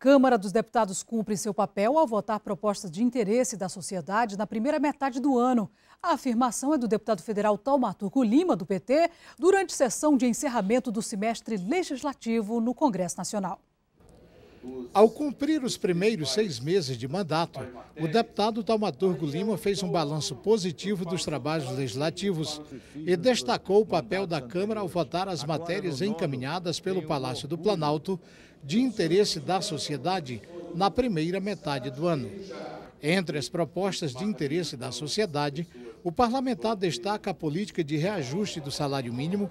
Câmara dos Deputados cumpre seu papel ao votar propostas de interesse da sociedade na primeira metade do ano. A afirmação é do deputado federal Taumaturgo Lima, do PT, durante sessão de encerramento do semestre legislativo no Congresso Nacional. Ao cumprir os primeiros seis meses de mandato, o deputado Taumaturgo Lima fez um balanço positivo dos trabalhos legislativos e destacou o papel da Câmara ao votar as matérias encaminhadas pelo Palácio do Planalto de interesse da sociedade na primeira metade do ano. Entre as propostas de interesse da sociedade, o parlamentar destaca a política de reajuste do salário mínimo,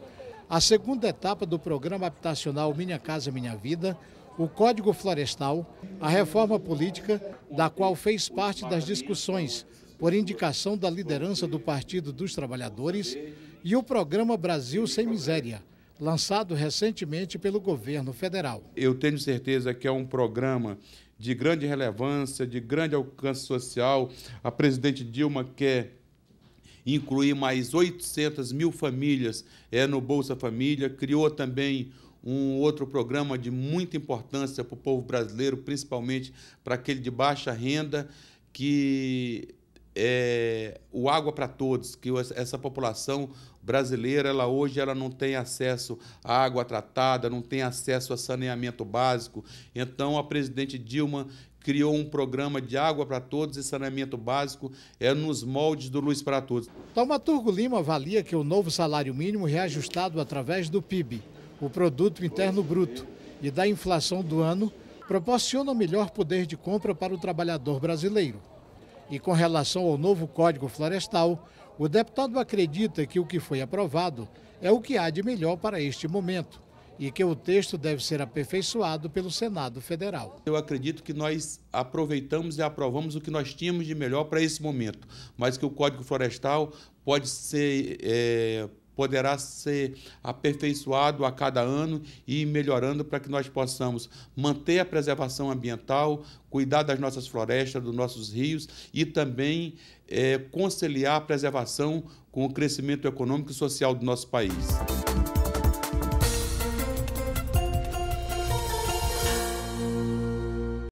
a segunda etapa do programa habitacional Minha Casa Minha Vida, o Código Florestal, a reforma política, da qual fez parte das discussões por indicação da liderança do Partido dos Trabalhadores, e o programa Brasil Sem Miséria, lançado recentemente pelo governo federal. Eu tenho certeza que é um programa de grande relevância, de grande alcance social. A presidente Dilma quer incluir mais 800 mil famílias é, no Bolsa Família, criou também um outro programa de muita importância para o povo brasileiro, principalmente para aquele de baixa renda, que é o Água para Todos, que essa população brasileira, ela hoje ela não tem acesso à água tratada, não tem acesso a saneamento básico. Então, a presidente Dilma criou um programa de água para todos e saneamento básico é nos moldes do Luz para Todos. Tomaturgo Lima avalia que o novo salário mínimo reajustado através do PIB o produto interno bruto e da inflação do ano, proporcionam melhor poder de compra para o trabalhador brasileiro. E com relação ao novo Código Florestal, o deputado acredita que o que foi aprovado é o que há de melhor para este momento e que o texto deve ser aperfeiçoado pelo Senado Federal. Eu acredito que nós aproveitamos e aprovamos o que nós tínhamos de melhor para esse momento, mas que o Código Florestal pode ser. É poderá ser aperfeiçoado a cada ano e melhorando para que nós possamos manter a preservação ambiental, cuidar das nossas florestas, dos nossos rios e também é, conciliar a preservação com o crescimento econômico e social do nosso país.